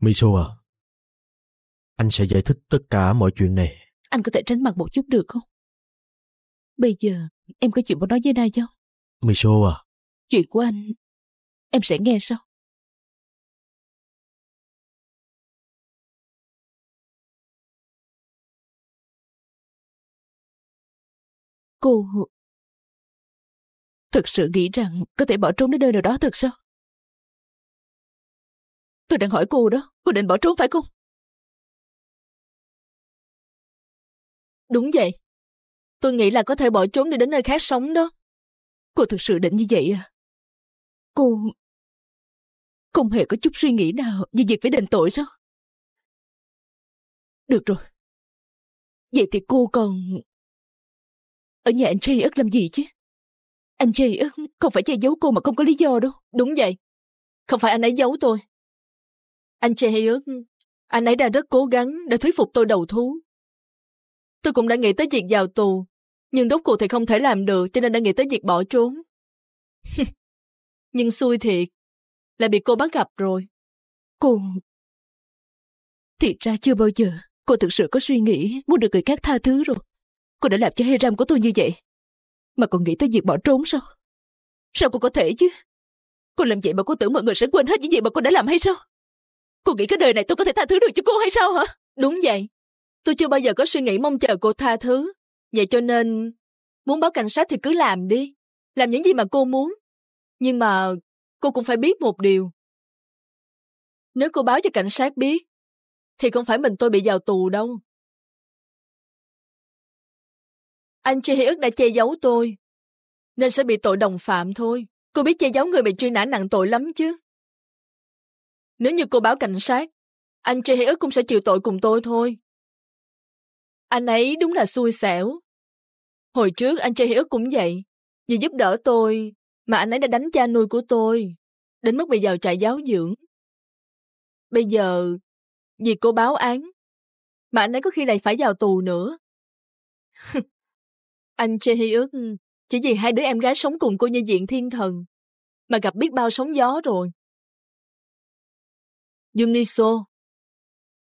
Miso à, anh sẽ giải thích tất cả mọi chuyện này. Anh có thể tránh mặt một chút được không? Bây giờ em có chuyện muốn nói với Nai không? Miso à. Chuyện của anh, em sẽ nghe sau. Cô... Thực sự nghĩ rằng có thể bỏ trốn đến nơi nào đó thật sao? Tôi đang hỏi cô đó, cô định bỏ trốn phải không? Đúng vậy. Tôi nghĩ là có thể bỏ trốn đi đến nơi khác sống đó. Cô thực sự định như vậy à? Cô... Không hề có chút suy nghĩ nào về việc phải đền tội sao? Được rồi. Vậy thì cô còn... Ở nhà anh Tri ức làm gì chứ? Anh Tri ức không phải che giấu cô mà không có lý do đâu. Đúng vậy. Không phải anh ấy giấu tôi. Anh Cheheyuk, anh ấy đã rất cố gắng để thuyết phục tôi đầu thú. Tôi cũng đã nghĩ tới việc vào tù, nhưng đốt cuộc thì không thể làm được cho nên đã nghĩ tới việc bỏ trốn. nhưng xui thiệt, là bị cô bắt gặp rồi. Cô... Thiệt ra chưa bao giờ cô thực sự có suy nghĩ muốn được người khác tha thứ rồi. Cô đã làm cho Hiram của tôi như vậy. Mà còn nghĩ tới việc bỏ trốn sao? Sao cô có thể chứ? Cô làm vậy mà cô tưởng mọi người sẽ quên hết những gì mà cô đã làm hay sao? Cô nghĩ cái đời này tôi có thể tha thứ được cho cô hay sao hả? Đúng vậy. Tôi chưa bao giờ có suy nghĩ mong chờ cô tha thứ. Vậy cho nên, muốn báo cảnh sát thì cứ làm đi. Làm những gì mà cô muốn. Nhưng mà cô cũng phải biết một điều. Nếu cô báo cho cảnh sát biết, thì không phải mình tôi bị vào tù đâu. Anh Chi Hi ức đã che giấu tôi, nên sẽ bị tội đồng phạm thôi. Cô biết che giấu người bị truy nã nặng tội lắm chứ. Nếu như cô báo cảnh sát, anh Chê Hiếu cũng sẽ chịu tội cùng tôi thôi. Anh ấy đúng là xui xẻo. Hồi trước anh Chê Hiếu cũng vậy. Vì giúp đỡ tôi mà anh ấy đã đánh cha nuôi của tôi. Đến mức bị vào trại giáo dưỡng. Bây giờ, vì cô báo án, mà anh ấy có khi lại phải vào tù nữa. anh Chê Hiếu chỉ vì hai đứa em gái sống cùng cô như diện thiên thần mà gặp biết bao sóng gió rồi. Juniso.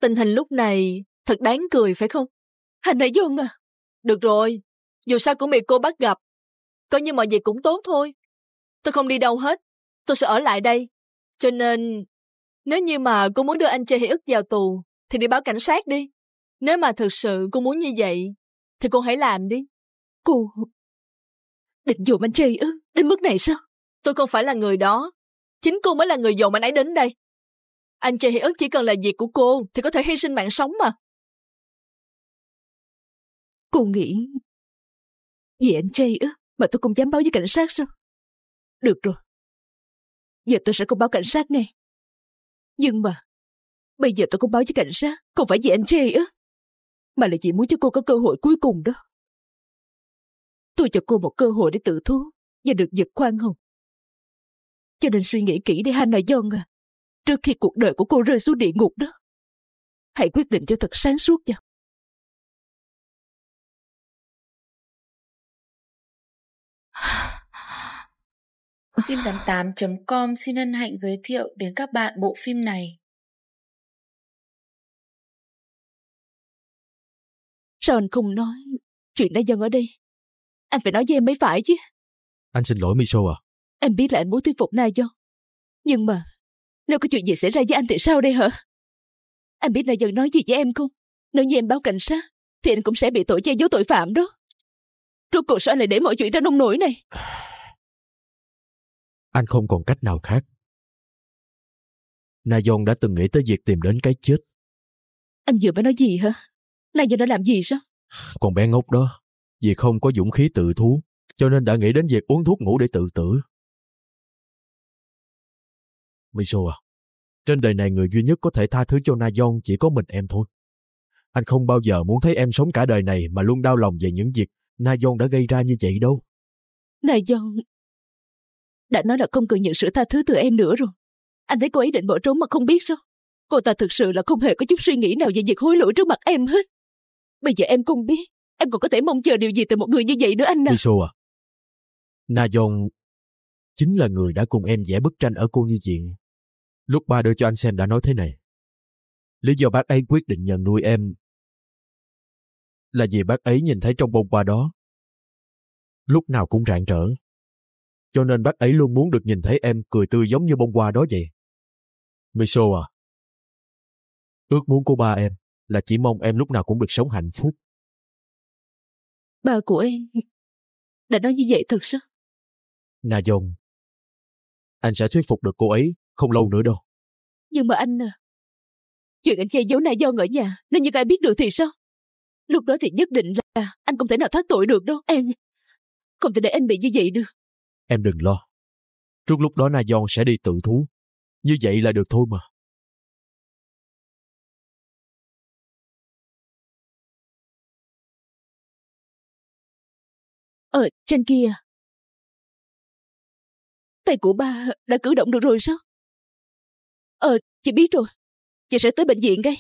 Tình hình lúc này thật đáng cười phải không? Hành đại dương à? Được rồi, dù sao cũng bị cô bắt gặp. Coi như mọi việc cũng tốt thôi. Tôi không đi đâu hết, tôi sẽ ở lại đây. Cho nên, nếu như mà cô muốn đưa anh Chê Hỷ ức vào tù, thì đi báo cảnh sát đi. Nếu mà thực sự cô muốn như vậy, thì cô hãy làm đi. Cô... Định dồn anh Chê ư? Đến mức này sao? Tôi không phải là người đó. Chính cô mới là người dồn anh ấy đến đây. Anh Trê Hy ức chỉ cần là việc của cô thì có thể hy sinh mạng sống mà. Cô nghĩ... Vì anh Trê ức mà tôi không dám báo với cảnh sát sao? Được rồi. Giờ tôi sẽ không báo cảnh sát ngay. Nhưng mà... Bây giờ tôi cũng báo với cảnh sát, không phải vì anh Trê ức. Mà là chỉ muốn cho cô có cơ hội cuối cùng đó. Tôi cho cô một cơ hội để tự thú và được giật khoan hồng. Cho nên suy nghĩ kỹ để Hannah Young à trước khi cuộc đời của cô rơi xuống địa ngục đó. Hãy quyết định cho thật sáng suốt cho. Phim88.com xin hân hạnh giới thiệu đến các bạn bộ phim này. Sao anh không nói chuyện đã dần ở đây? Anh phải nói với em mới phải chứ. Anh xin lỗi Miso à. Em biết là anh muốn thuyết phục Na do Nhưng mà nếu có chuyện gì xảy ra với anh thì sao đây hả? Anh biết là dần nói gì với em không? Nếu như em báo cảnh sát, thì anh cũng sẽ bị tội che giấu tội phạm đó. Rốt cuộc sao anh lại để mọi chuyện ra nông nổi này? Anh không còn cách nào khác. Na Nayon đã từng nghĩ tới việc tìm đến cái chết. Anh vừa mới nói gì hả? Na Nayon đã làm gì sao? Còn bé ngốc đó, vì không có dũng khí tự thú, cho nên đã nghĩ đến việc uống thuốc ngủ để tự tử. Miso à, trên đời này người duy nhất có thể tha thứ cho Na Dông chỉ có mình em thôi. Anh không bao giờ muốn thấy em sống cả đời này mà luôn đau lòng về những việc Na Dông đã gây ra như vậy đâu. Na Dông đã nói là không cần nhận sự tha thứ từ em nữa rồi. Anh thấy cô ấy định bỏ trốn mà không biết sao? Cô ta thực sự là không hề có chút suy nghĩ nào về việc hối lỗi trước mặt em hết. Bây giờ em không biết, em còn có thể mong chờ điều gì từ một người như vậy nữa anh nào. Miso à, Na Dông chính là người đã cùng em vẽ bức tranh ở cô như diện. Lúc ba đưa cho anh xem đã nói thế này. Lý do bác ấy quyết định nhận nuôi em là vì bác ấy nhìn thấy trong bông hoa đó. Lúc nào cũng rạng rỡ. Cho nên bác ấy luôn muốn được nhìn thấy em cười tươi giống như bông hoa đó vậy. Miso à, ước muốn của ba em là chỉ mong em lúc nào cũng được sống hạnh phúc. Ba của em đã nói như vậy thật sao? Nà Dông, anh sẽ thuyết phục được cô ấy không lâu nữa đâu. Nhưng mà anh à, chuyện anh che giấu này do ở nhà, nên như ai biết được thì sao? Lúc đó thì nhất định là anh không thể nào thoát tội được đâu, em. Không thể để anh bị như vậy được. Em đừng lo. Trước lúc đó Na Giòn sẽ đi tự thú. Như vậy là được thôi mà. Ở ờ, trên kia Tay của ba đã cử động được rồi sao Ờ, chị biết rồi. Chị sẽ tới bệnh viện ngay.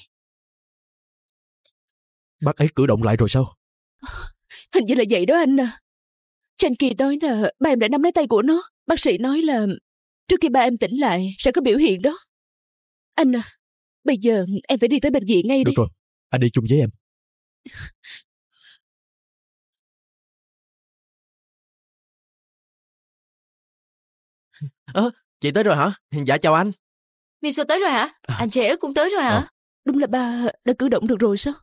Bác ấy cử động lại rồi sao? Hình như là vậy đó anh à. Trên kia nói là ba em đã nắm lấy tay của nó. Bác sĩ nói là trước khi ba em tỉnh lại sẽ có biểu hiện đó. Anh à, bây giờ em phải đi tới bệnh viện ngay đi. Được rồi, anh đi chung với em. à, chị tới rồi hả? Dạ chào anh. Miso tới rồi hả? À. Anh trẻ cũng tới rồi hả? À. Đúng là ba đã cử động được rồi sao?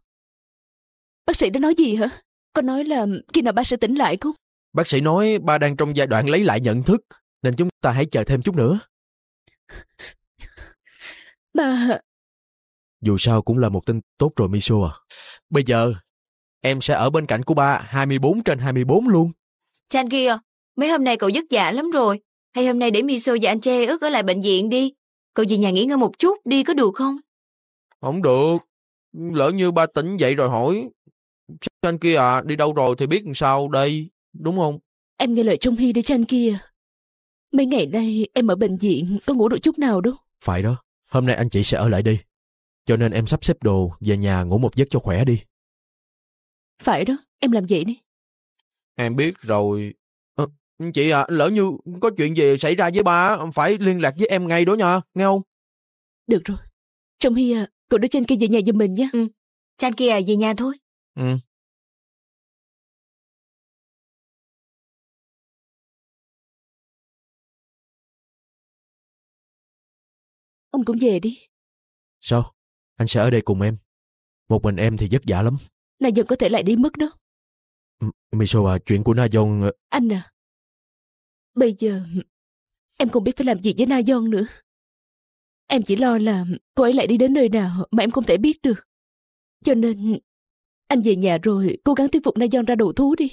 Bác sĩ đã nói gì hả? Con nói là khi nào ba sẽ tỉnh lại không? Bác sĩ nói ba đang trong giai đoạn lấy lại nhận thức, nên chúng ta hãy chờ thêm chút nữa. Ba... Dù sao cũng là một tin tốt rồi Miso à. Bây giờ, em sẽ ở bên cạnh của ba 24 trên 24 luôn. Chan kia, mấy hôm nay cậu vất vả lắm rồi. Hay hôm nay để Miso và anh Che ước ở lại bệnh viện đi cậu về nhà nghỉ ngơi một chút đi có được không không được lỡ như ba tỉnh dậy rồi hỏi anh kia à đi đâu rồi thì biết làm sao đây đúng không em nghe lời trung hy đi cho anh kia mấy ngày nay em ở bệnh viện có ngủ được chút nào đâu phải đó hôm nay anh chị sẽ ở lại đi cho nên em sắp xếp đồ về nhà ngủ một giấc cho khỏe đi phải đó em làm vậy đi em biết rồi Chị à, lỡ như có chuyện gì xảy ra với ba, phải liên lạc với em ngay đó nha, nghe không? Được rồi. Trong khi à, cậu đưa trên kia về nhà giùm mình nhé. Ừ. Chan kia à, về nhà thôi. Ừ. Ông cũng về đi. Sao? Anh sẽ ở đây cùng em. Một mình em thì vất vả lắm. Na Dân có thể lại đi mất đó. M Miso à, chuyện của Na Dân... Ờ, Anh à, Bây giờ, em không biết phải làm gì với Na Yon nữa. Em chỉ lo là cô ấy lại đi đến nơi nào mà em không thể biết được. Cho nên, anh về nhà rồi cố gắng thuyết phục Na Yon ra đầu thú đi.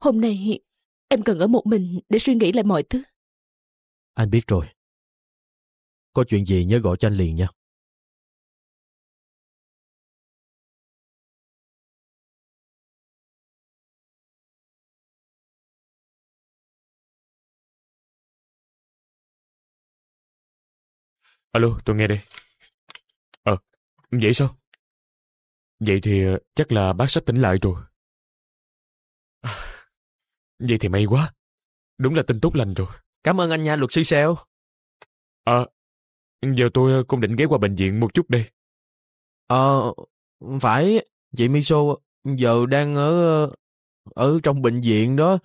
Hôm nay, em cần ở một mình để suy nghĩ lại mọi thứ. Anh biết rồi. Có chuyện gì nhớ gọi cho anh liền nha. Alo, tôi nghe đây. Ờ, vậy sao? Vậy thì ờ, chắc là bác sắp tỉnh lại rồi. À, vậy thì may quá. Đúng là tin tốt lành rồi. Cảm ơn anh nha luật sư Seo. Ờ, à, giờ tôi ờ, cũng định ghé qua bệnh viện một chút đây. Ờ, à, phải. Chị Miso giờ đang ở ờ, ở trong bệnh viện đó.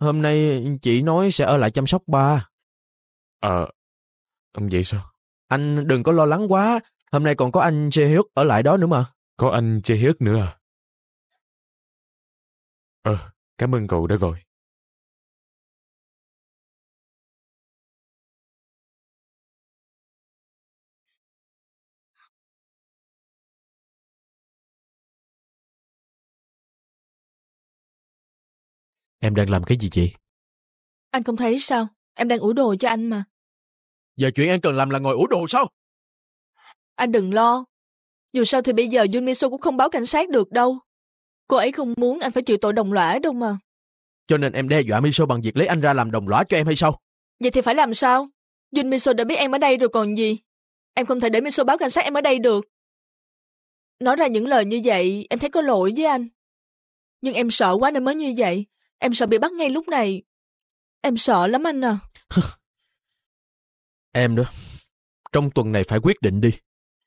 Hôm nay chị nói sẽ ở lại chăm sóc ba. Ờ, à, ông vậy sao? Anh đừng có lo lắng quá, hôm nay còn có anh Chê hiếc ở lại đó nữa mà. Có anh Chê hiếc nữa à? Ờ, cảm ơn cậu đã gọi. Em đang làm cái gì vậy? Anh không thấy sao? Em đang ủ đồ cho anh mà. Giờ chuyện anh cần làm là ngồi ủ đồ sao? Anh đừng lo. Dù sao thì bây giờ Yun Juniso cũng không báo cảnh sát được đâu. Cô ấy không muốn anh phải chịu tội đồng lõa đâu mà. Cho nên em đe dọa Miso bằng việc lấy anh ra làm đồng lõa cho em hay sao? Vậy thì phải làm sao? Jun Miso đã biết em ở đây rồi còn gì? Em không thể để Miso báo cảnh sát em ở đây được. Nói ra những lời như vậy, em thấy có lỗi với anh. Nhưng em sợ quá nên mới như vậy. Em sợ bị bắt ngay lúc này. Em sợ lắm anh à. Em nữa. Trong tuần này phải quyết định đi.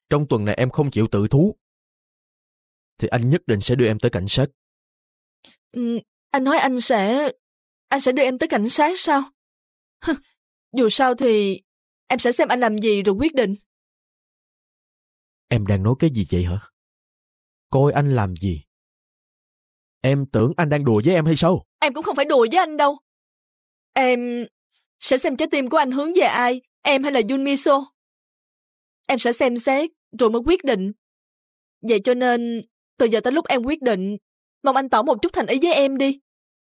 Trong tuần này em không chịu tự thú. Thì anh nhất định sẽ đưa em tới cảnh sát. Ừ, anh nói anh sẽ... Anh sẽ đưa em tới cảnh sát sao? Dù sao thì em sẽ xem anh làm gì rồi quyết định. Em đang nói cái gì vậy hả? Coi anh làm gì? Em tưởng anh đang đùa với em hay sao? Em cũng không phải đùa với anh đâu. Em sẽ xem trái tim của anh hướng về ai Em hay là Junmiso? Em sẽ xem xét, rồi mới quyết định. Vậy cho nên, từ giờ tới lúc em quyết định, mong anh tỏ một chút thành ý với em đi.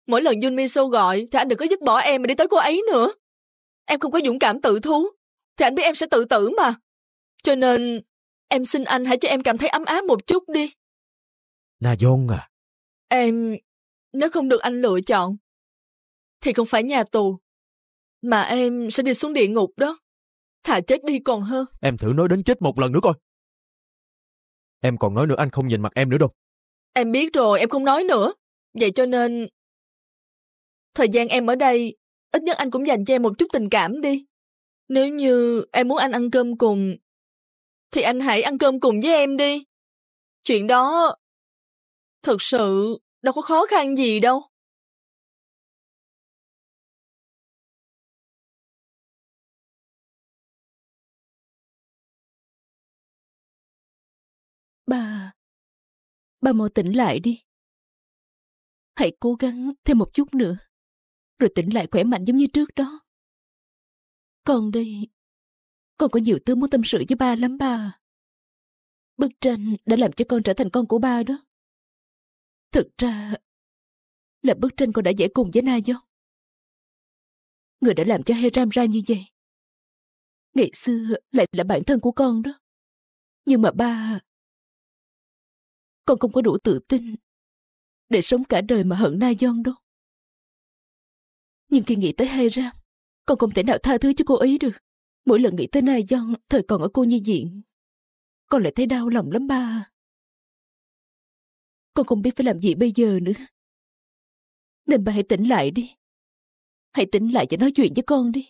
Mỗi lần Junmiso gọi thì anh đừng có dứt bỏ em mà đi tới cô ấy nữa. Em không có dũng cảm tự thú, thì anh biết em sẽ tự tử mà. Cho nên, em xin anh hãy cho em cảm thấy ấm áp một chút đi. Na Dông à? Em, nếu không được anh lựa chọn, thì không phải nhà tù, mà em sẽ đi xuống địa ngục đó thà chết đi còn hơn. Em thử nói đến chết một lần nữa coi. Em còn nói nữa anh không nhìn mặt em nữa đâu. Em biết rồi, em không nói nữa. Vậy cho nên... Thời gian em ở đây, ít nhất anh cũng dành cho em một chút tình cảm đi. Nếu như em muốn anh ăn cơm cùng, thì anh hãy ăn cơm cùng với em đi. Chuyện đó... Thật sự, đâu có khó khăn gì đâu. Bà... Bà mau tỉnh lại đi. Hãy cố gắng thêm một chút nữa. Rồi tỉnh lại khỏe mạnh giống như trước đó. Còn đây... Con có nhiều thứ muốn tâm sự với ba lắm ba. Bức tranh đã làm cho con trở thành con của ba đó. Thực ra... Là bức tranh con đã giải cùng với Na do. Người đã làm cho Heram ra như vậy. Ngày xưa lại là bản thân của con đó. Nhưng mà ba con không có đủ tự tin để sống cả đời mà hận na dân đâu. Nhưng khi nghĩ tới hay ra, con không thể nào tha thứ cho cô ấy được. Mỗi lần nghĩ tới na dân, thời còn ở cô nhi diện, con lại thấy đau lòng lắm ba. Con không biết phải làm gì bây giờ nữa. Nên ba hãy tỉnh lại đi. Hãy tỉnh lại và nói chuyện với con đi.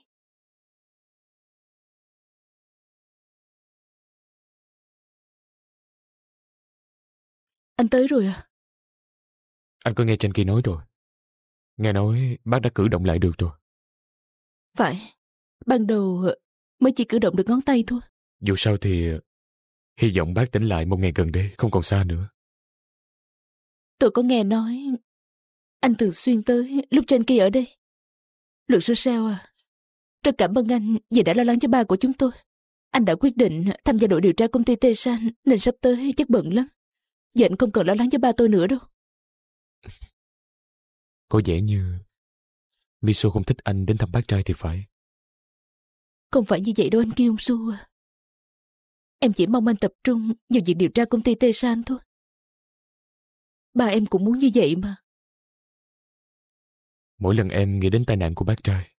Anh tới rồi à? Anh có nghe trên kia nói rồi. Nghe nói bác đã cử động lại được rồi. Phải. Ban đầu ờ, mới chỉ cử động được ngón tay thôi. Dù sao thì hy vọng bác tỉnh lại một ngày gần đây không còn xa nữa. Tôi có nghe nói anh thường xuyên tới lúc trên kia ở đây. Luật sư sao à? Rất cảm ơn anh vì đã lo lắng cho ba của chúng tôi. Anh đã quyết định tham gia đội điều tra công ty Tê San nên sắp tới chắc bận lắm. Dện không cần lo lắng cho ba tôi nữa đâu. Có vẻ như Miso không thích anh đến thăm bác trai thì phải. Không phải như vậy đâu anh Kim Su à. Em chỉ mong anh tập trung vào việc điều tra công ty Tê San thôi. Ba em cũng muốn như vậy mà. Mỗi lần em nghĩ đến tai nạn của bác trai,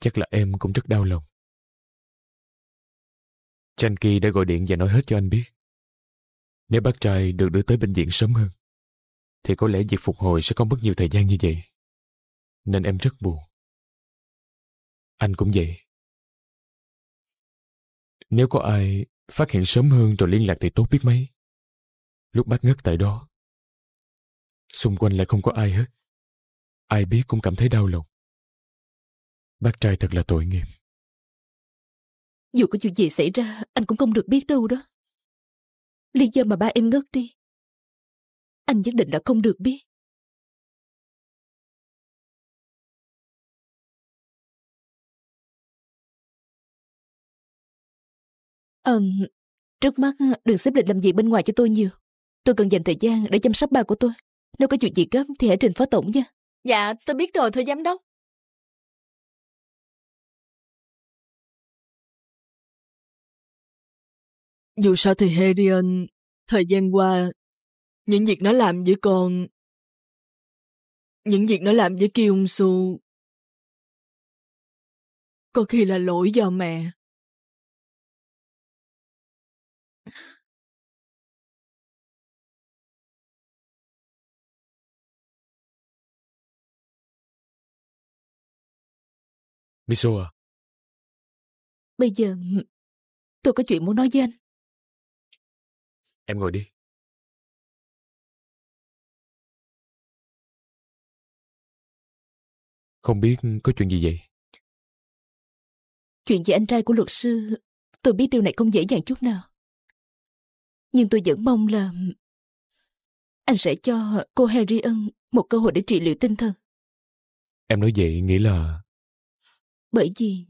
chắc là em cũng rất đau lòng. Chanky đã gọi điện và nói hết cho anh biết. Nếu bác trai được đưa tới bệnh viện sớm hơn, thì có lẽ việc phục hồi sẽ không mất nhiều thời gian như vậy. Nên em rất buồn. Anh cũng vậy. Nếu có ai phát hiện sớm hơn rồi liên lạc thì tốt biết mấy. Lúc bác ngất tại đó, xung quanh lại không có ai hết. Ai biết cũng cảm thấy đau lòng. Bác trai thật là tội nghiệp. Dù có chuyện gì xảy ra, anh cũng không được biết đâu đó. Lý giờ mà ba em ngất đi Anh nhất định là không được biết Ừm, trước mắt à, đừng xếp lịch làm việc bên ngoài cho tôi nhiều. Tôi cần dành thời gian để chăm sóc ba của tôi. Nếu có chuyện gì gấp thì hãy trình phó tổng nha. Dạ, tôi biết rồi thưa giám đốc. Dù sao thì Herion, thời gian qua, những việc nó làm với con, những việc nó làm với Kyung Su, có khi là lỗi do mẹ. Miso à? Bây giờ tôi có chuyện muốn nói với anh. Em ngồi đi. Không biết có chuyện gì vậy? Chuyện về anh trai của luật sư, tôi biết điều này không dễ dàng chút nào. Nhưng tôi vẫn mong là anh sẽ cho cô Harry Ân một cơ hội để trị liệu tinh thần. Em nói vậy nghĩ là... Bởi vì...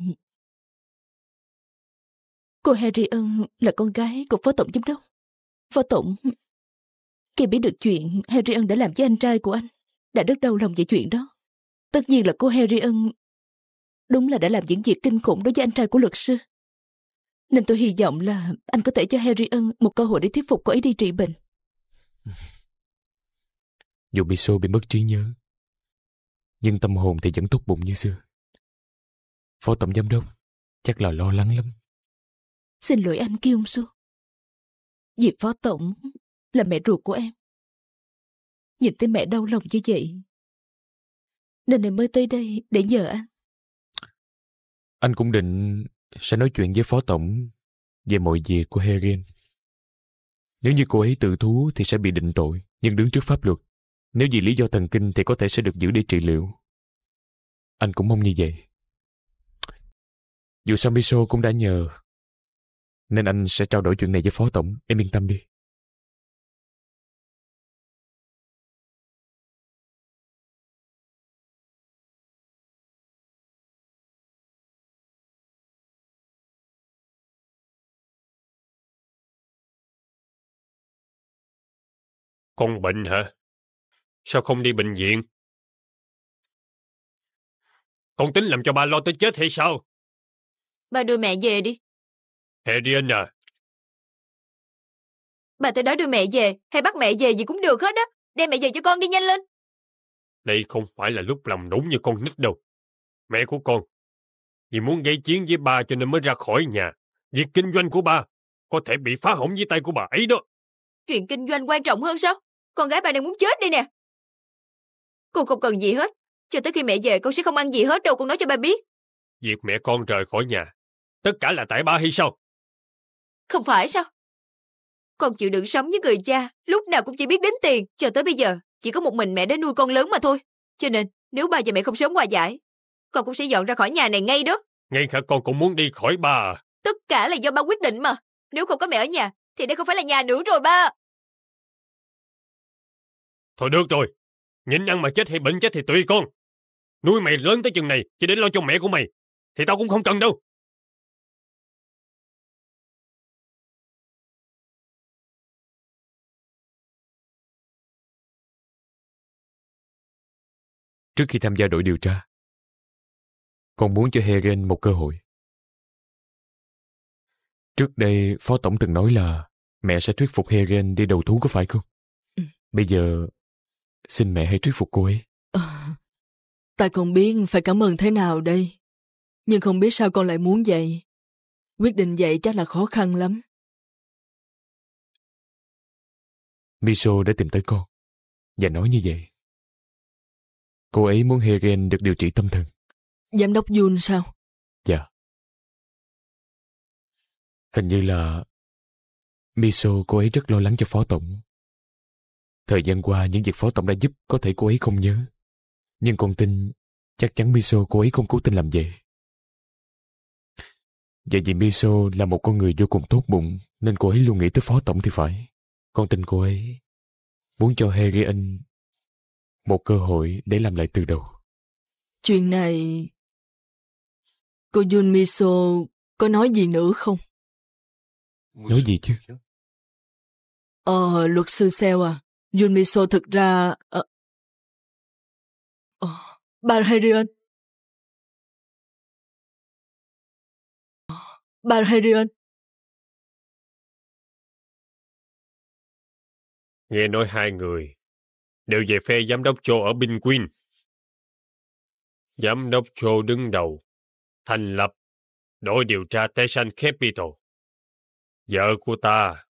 Cô Harry Ân là con gái của phó tổng giám đốc vô Tụng... Khi biết được chuyện Harry Ân đã làm với anh trai của anh, đã rất đau lòng về chuyện đó. Tất nhiên là cô Harry Ân đúng là đã làm những việc kinh khủng đối với anh trai của luật sư. Nên tôi hy vọng là anh có thể cho Harry Ân một cơ hội để thuyết phục cô ấy đi trị bệnh. Dù bị xô bị mất trí nhớ, nhưng tâm hồn thì vẫn tốt bụng như xưa. Phó Tổng Giám Đốc chắc là lo lắng lắm. Xin lỗi anh kim Su. Diệp Phó Tổng là mẹ ruột của em. Nhìn thấy mẹ đau lòng như vậy. Nên em mới tới đây để nhờ anh. Anh cũng định sẽ nói chuyện với Phó Tổng về mọi việc của Herin. Nếu như cô ấy tự thú thì sẽ bị định tội, nhưng đứng trước pháp luật. Nếu vì lý do thần kinh thì có thể sẽ được giữ để trị liệu. Anh cũng mong như vậy. Dù sao Miso cũng đã nhờ nên anh sẽ trao đổi chuyện này với phó tổng, em yên tâm đi. Con bệnh hả? Sao không đi bệnh viện? Con tính làm cho ba lo tới chết hay sao? Ba đưa mẹ về đi. Hediana. Bà tới đó đưa mẹ về, hay bắt mẹ về gì cũng được hết đó. Đem mẹ về cho con đi nhanh lên. Đây không phải là lúc làm đúng như con nít đâu. Mẹ của con, vì muốn gây chiến với ba cho nên mới ra khỏi nhà. Việc kinh doanh của ba có thể bị phá hỏng với tay của bà ấy đó. Chuyện kinh doanh quan trọng hơn sao? Con gái bà đang muốn chết đi nè. Cô không cần gì hết. Cho tới khi mẹ về con sẽ không ăn gì hết đâu, con nói cho ba biết. Việc mẹ con rời khỏi nhà, tất cả là tại ba hay sao? Không phải sao? Con chịu đựng sống với người cha, lúc nào cũng chỉ biết đến tiền, cho tới bây giờ, chỉ có một mình mẹ để nuôi con lớn mà thôi. Cho nên, nếu ba và mẹ không sớm hòa giải, con cũng sẽ dọn ra khỏi nhà này ngay đó. Ngay cả con cũng muốn đi khỏi ba à? Tất cả là do ba quyết định mà. Nếu không có mẹ ở nhà, thì đây không phải là nhà nữa rồi ba. Thôi được rồi. Nhịn ăn mà chết hay bệnh chết thì tùy con. Nuôi mày lớn tới chừng này chỉ để lo cho mẹ của mày. Thì tao cũng không cần đâu. trước khi tham gia đội điều tra. Con muốn cho Heren một cơ hội. Trước đây, Phó Tổng từng nói là mẹ sẽ thuyết phục Heren đi đầu thú có phải không? Ừ. Bây giờ, xin mẹ hãy thuyết phục cô ấy. À, ta không biết phải cảm ơn thế nào đây. Nhưng không biết sao con lại muốn vậy. Quyết định vậy chắc là khó khăn lắm. Miso đã tìm tới con và nói như vậy. Cô ấy muốn Heren được điều trị tâm thần. Giám đốc Jun sao? Dạ. Hình như là Miso cô ấy rất lo lắng cho phó tổng. Thời gian qua những việc phó tổng đã giúp có thể cô ấy không nhớ. Nhưng con tin chắc chắn Miso cô ấy không cố tình làm vậy. Vậy vì Miso là một con người vô cùng tốt bụng nên cô ấy luôn nghĩ tới phó tổng thì phải. Con tin cô ấy muốn cho Herian một cơ hội để làm lại từ đầu. Chuyện này... Cô Junmiso có nói gì nữa không? Nói gì chứ? Ờ, luật sư Seo à, Junmiso thực ra... Ờ, ờ, bà Herion. Ờ, bà Herion. Nghe nói hai người đều về phe giám đốc châu ở Bình Quyên. Giám đốc châu đứng đầu, thành lập đội điều tra Tessan Capital. Vợ của ta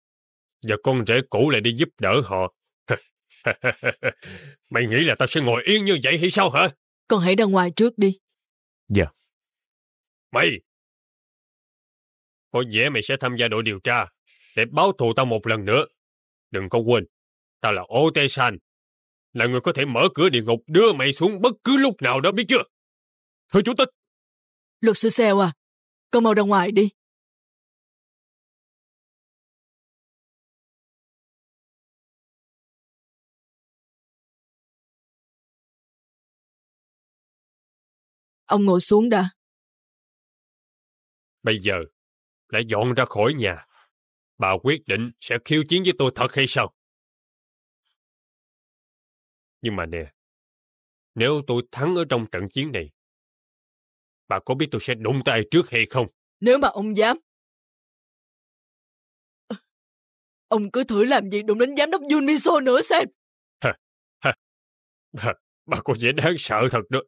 và con rể cũ lại đi giúp đỡ họ. Mày nghĩ là tao sẽ ngồi yên như vậy hay sao hả? Con hãy ra ngoài trước đi. Dạ. Mày! Có vẻ mày sẽ tham gia đội điều tra để báo thù tao một lần nữa. Đừng có quên, tao là Ô Tê là người có thể mở cửa địa ngục đưa mày xuống bất cứ lúc nào đó biết chưa? Thưa chủ tịch! Luật sư Seo à, cậu mau ra ngoài đi. Ông ngồi xuống đã. Bây giờ, lại dọn ra khỏi nhà. Bà quyết định sẽ khiêu chiến với tôi thật hay sao? Nhưng mà nè, nếu tôi thắng ở trong trận chiến này, bà có biết tôi sẽ đụng tay trước hay không? Nếu mà ông dám. Ông cứ thử làm gì đụng đến giám đốc Juniso nữa xem. Ha, bà có vẻ đáng sợ thật đó.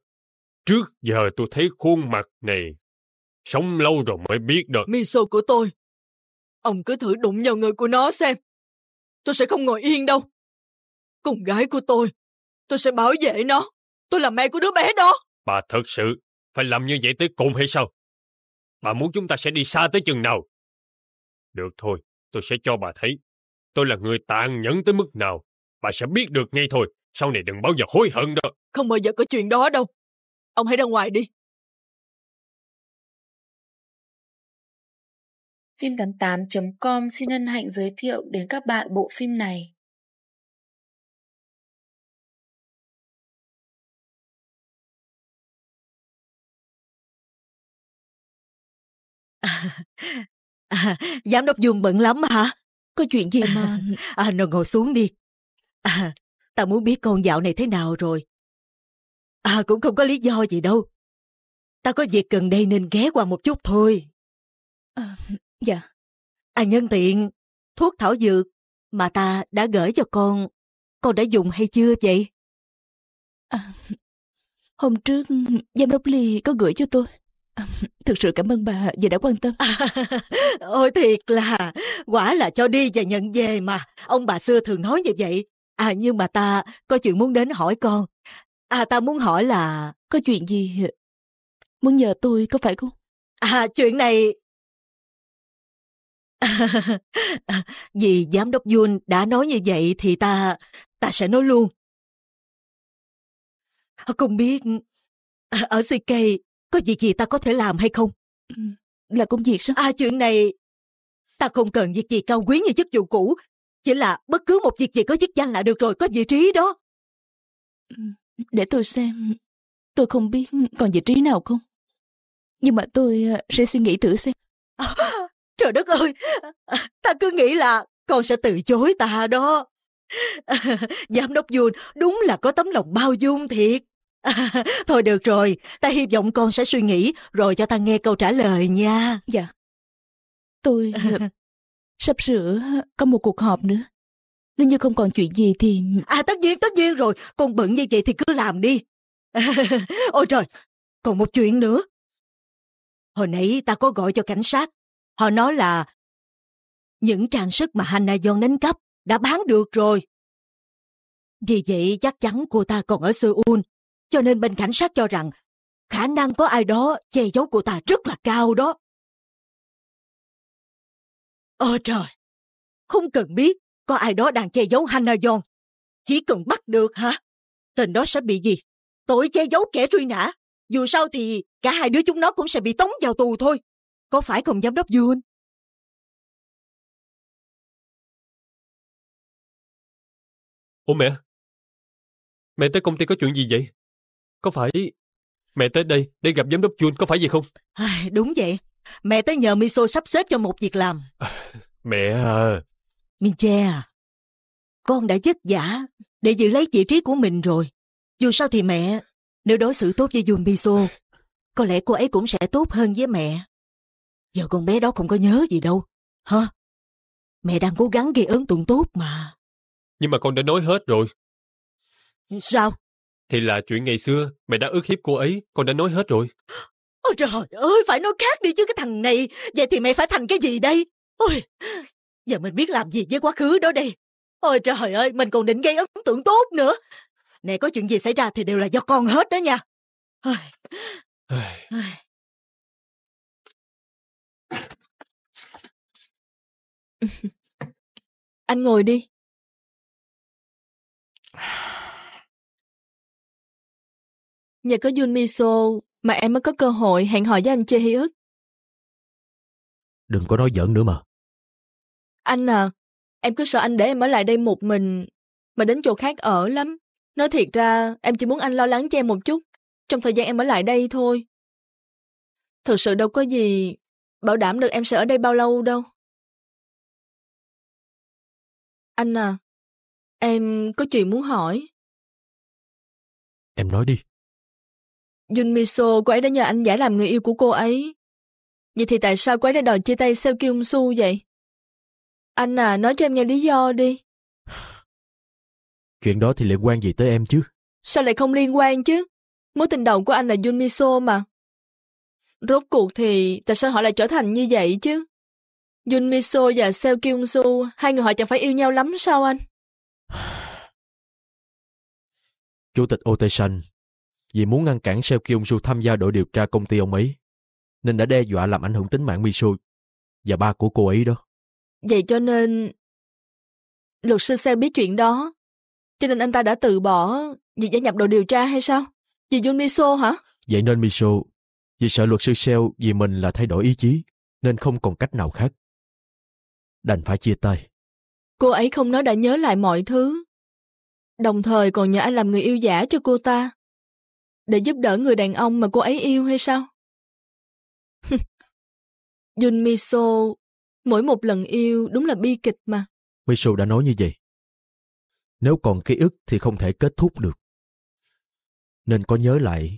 Trước giờ tôi thấy khuôn mặt này sống lâu rồi mới biết được. Miso của tôi, ông cứ thử đụng vào người của nó xem. Tôi sẽ không ngồi yên đâu. Con gái của tôi Tôi sẽ bảo vệ nó. Tôi là mẹ của đứa bé đó. Bà thật sự phải làm như vậy tới cùng hay sao? Bà muốn chúng ta sẽ đi xa tới chừng nào? Được thôi, tôi sẽ cho bà thấy. Tôi là người tàn nhẫn tới mức nào. Bà sẽ biết được ngay thôi. Sau này đừng bao giờ hối hận đó. Không bao giờ có chuyện đó đâu. Ông hãy ra ngoài đi. Phim 88.com xin hân hạnh giới thiệu đến các bạn bộ phim này. À, giám đốc Dương bận lắm hả? Có chuyện gì mà... À, nó ngồi xuống đi. À, ta muốn biết con dạo này thế nào rồi. À, cũng không có lý do gì đâu. Ta có việc gần đây nên ghé qua một chút thôi. À, dạ. À, nhân tiện, thuốc thảo dược mà ta đã gửi cho con, con đã dùng hay chưa vậy? À, hôm trước, giám đốc Ly có gửi cho tôi. Thực sự cảm ơn bà vì đã quan tâm. À, ôi thiệt là, quả là cho đi và nhận về mà. Ông bà xưa thường nói như vậy. À nhưng mà ta có chuyện muốn đến hỏi con. À ta muốn hỏi là... Có chuyện gì? Muốn nhờ tôi có phải không? À chuyện này... vì giám đốc Jun đã nói như vậy thì ta... ta sẽ nói luôn. Không biết ở CK có việc gì ta có thể làm hay không ừ, là công việc sao à chuyện này ta không cần việc gì cao quý như chức vụ cũ chỉ là bất cứ một việc gì có chức danh là được rồi có vị trí đó ừ, để tôi xem tôi không biết còn vị trí nào không nhưng mà tôi ờ, sẽ suy nghĩ thử xem à, trời đất ơi ta cứ nghĩ là con sẽ từ chối ta đó giám đốc vua đúng là có tấm lòng bao dung thiệt À, thôi được rồi, ta hy vọng con sẽ suy nghĩ rồi cho ta nghe câu trả lời nha. Dạ. Tôi ờ, sắp sửa có một cuộc họp nữa. Nếu như không còn chuyện gì thì... À tất nhiên, tất nhiên rồi. Con bận như vậy thì cứ làm đi. Ôi trời, còn một chuyện nữa. Hồi nãy ta có gọi cho cảnh sát. Họ nói là những trang sức mà Hannah John đánh cắp đã bán được rồi. Vì vậy chắc chắn cô ta còn ở Seoul cho nên bên cảnh sát cho rằng khả năng có ai đó che giấu cô ta rất là cao đó. Ơ ờ trời, không cần biết có ai đó đang che giấu Hannah John. Chỉ cần bắt được hả? Tên đó sẽ bị gì? Tội che giấu kẻ truy nã. Dù sao thì cả hai đứa chúng nó cũng sẽ bị tống vào tù thôi. Có phải không giám đốc Yun? Ủa mẹ? Mẹ tới công ty có chuyện gì vậy? Có phải mẹ tới đây để gặp giám đốc Chun có phải vậy không? À, đúng vậy. Mẹ tới nhờ Miso sắp xếp cho một việc làm. À, mẹ à. Minche à, con đã vất vả để giữ lấy vị trí của mình rồi. Dù sao thì mẹ, nếu đối xử tốt với Jun Miso, có lẽ cô ấy cũng sẽ tốt hơn với mẹ. Giờ con bé đó không có nhớ gì đâu. Hả? Mẹ đang cố gắng gây ấn tượng tốt mà. Nhưng mà con đã nói hết rồi. Sao? Thì là chuyện ngày xưa, mày đã ước hiếp cô ấy, con đã nói hết rồi. Ôi trời ơi, phải nói khác đi chứ cái thằng này. Vậy thì mày phải thành cái gì đây? Ôi, giờ mình biết làm gì với quá khứ đó đây. Ôi trời ơi, mình còn định gây ấn tượng tốt nữa. Nè, có chuyện gì xảy ra thì đều là do con hết đó nha. Ôi. Ôi. Anh ngồi đi. Nhờ có Jun Miso mà em mới có cơ hội hẹn hò với anh Chê Hi ức. Đừng có nói giỡn nữa mà. Anh à, em cứ sợ anh để em ở lại đây một mình, mà đến chỗ khác ở lắm. Nói thiệt ra, em chỉ muốn anh lo lắng cho em một chút, trong thời gian em ở lại đây thôi. Thực sự đâu có gì bảo đảm được em sẽ ở đây bao lâu đâu. Anh à, em có chuyện muốn hỏi. Em nói đi. Junmiso, cô ấy đã nhờ anh giải làm người yêu của cô ấy. Vậy thì tại sao cô ấy đã đòi chia tay Seo Kyung Su vậy? Anh à, nói cho em nghe lý do đi. Chuyện đó thì liên quan gì tới em chứ? Sao lại không liên quan chứ? Mối tình đầu của anh là Junmiso mà. Rốt cuộc thì tại sao họ lại trở thành như vậy chứ? Junmiso và Seo Kyung Su, hai người họ chẳng phải yêu nhau lắm sao anh? Chủ tịch Otesan vì muốn ngăn cản Seo Kyung Su tham gia đội điều tra công ty ông ấy, nên đã đe dọa làm ảnh hưởng tính mạng Miso và ba của cô ấy đó. Vậy cho nên luật sư Seo biết chuyện đó, cho nên anh ta đã từ bỏ việc gia nhập đội điều tra hay sao? Vì Jun Miso hả? Vậy nên Miso vì sợ luật sư Seo vì mình là thay đổi ý chí nên không còn cách nào khác. Đành phải chia tay. Cô ấy không nói đã nhớ lại mọi thứ. Đồng thời còn nhờ anh làm người yêu giả cho cô ta để giúp đỡ người đàn ông mà cô ấy yêu hay sao? Jun Miso, mỗi một lần yêu đúng là bi kịch mà. Miso đã nói như vậy. Nếu còn ký ức thì không thể kết thúc được. Nên có nhớ lại,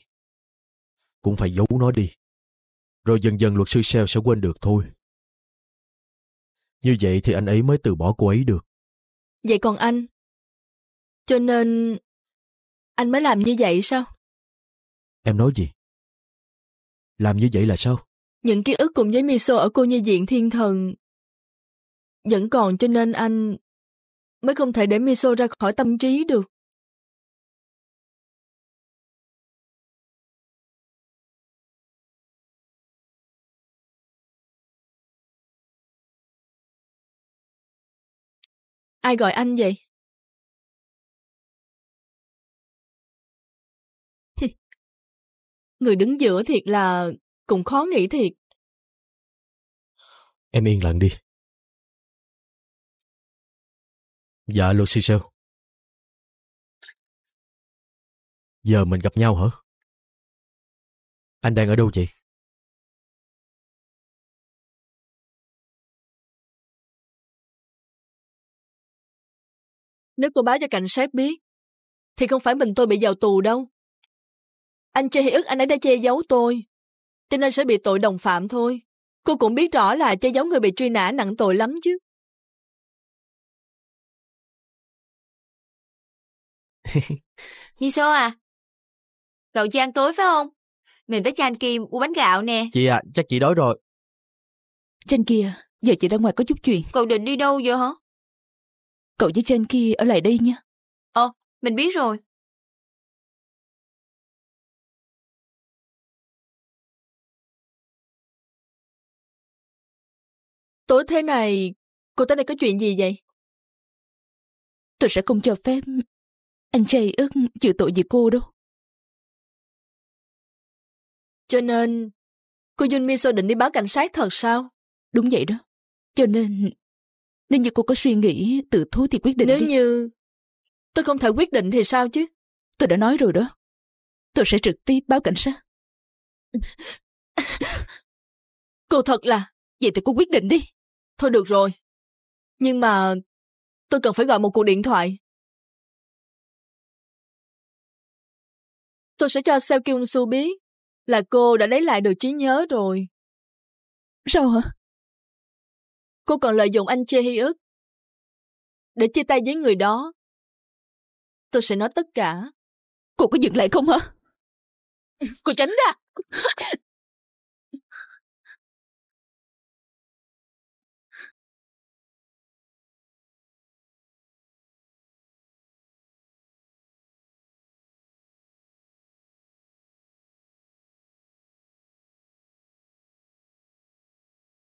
cũng phải giấu nó đi. Rồi dần dần luật sư Seo sẽ quên được thôi. Như vậy thì anh ấy mới từ bỏ cô ấy được. Vậy còn anh? Cho nên anh mới làm như vậy sao? Em nói gì? Làm như vậy là sao? Những ký ức cùng với Miso ở cô như diện thiên thần vẫn còn cho nên anh mới không thể để Miso ra khỏi tâm trí được. Ai gọi anh vậy? người đứng giữa thiệt là cũng khó nghĩ thiệt. Em yên lặng đi. Dạ Lucy sư Giờ mình gặp nhau hả? Anh đang ở đâu vậy? Nếu cô báo cho cảnh sát biết, thì không phải mình tôi bị vào tù đâu. Anh Chê ước anh ấy đã che giấu tôi, cho nên sẽ bị tội đồng phạm thôi. Cô cũng biết rõ là che giấu người bị truy nã nặng tội lắm chứ. Miso à, cậu chưa ăn tối phải không? Mình với Chan Kim mua bánh gạo nè. Chị à, chắc chị đói rồi. Trên kia, giờ chị ra ngoài có chút chuyện. Cậu định đi đâu vậy hả? Cậu với trên kia ở lại đây nha. Ờ, mình biết rồi. Tối thế này, cô tới đây có chuyện gì vậy? Tôi sẽ không cho phép anh Jay ức chịu tội vì cô đâu. Cho nên, cô Junmi sao định đi báo cảnh sát thật sao? Đúng vậy đó. Cho nên, nếu như cô có suy nghĩ tự thú thì quyết định Nếu đi. như tôi không thể quyết định thì sao chứ? Tôi đã nói rồi đó. Tôi sẽ trực tiếp báo cảnh sát. cô thật là, vậy thì cô quyết định đi. Thôi được rồi. Nhưng mà tôi cần phải gọi một cuộc điện thoại. Tôi sẽ cho Seo Kyung Su biết là cô đã lấy lại được trí nhớ rồi. Sao hả? Cô còn lợi dụng anh Chê Hy ức để chia tay với người đó. Tôi sẽ nói tất cả. Cô có dừng lại không hả? Cô tránh ra!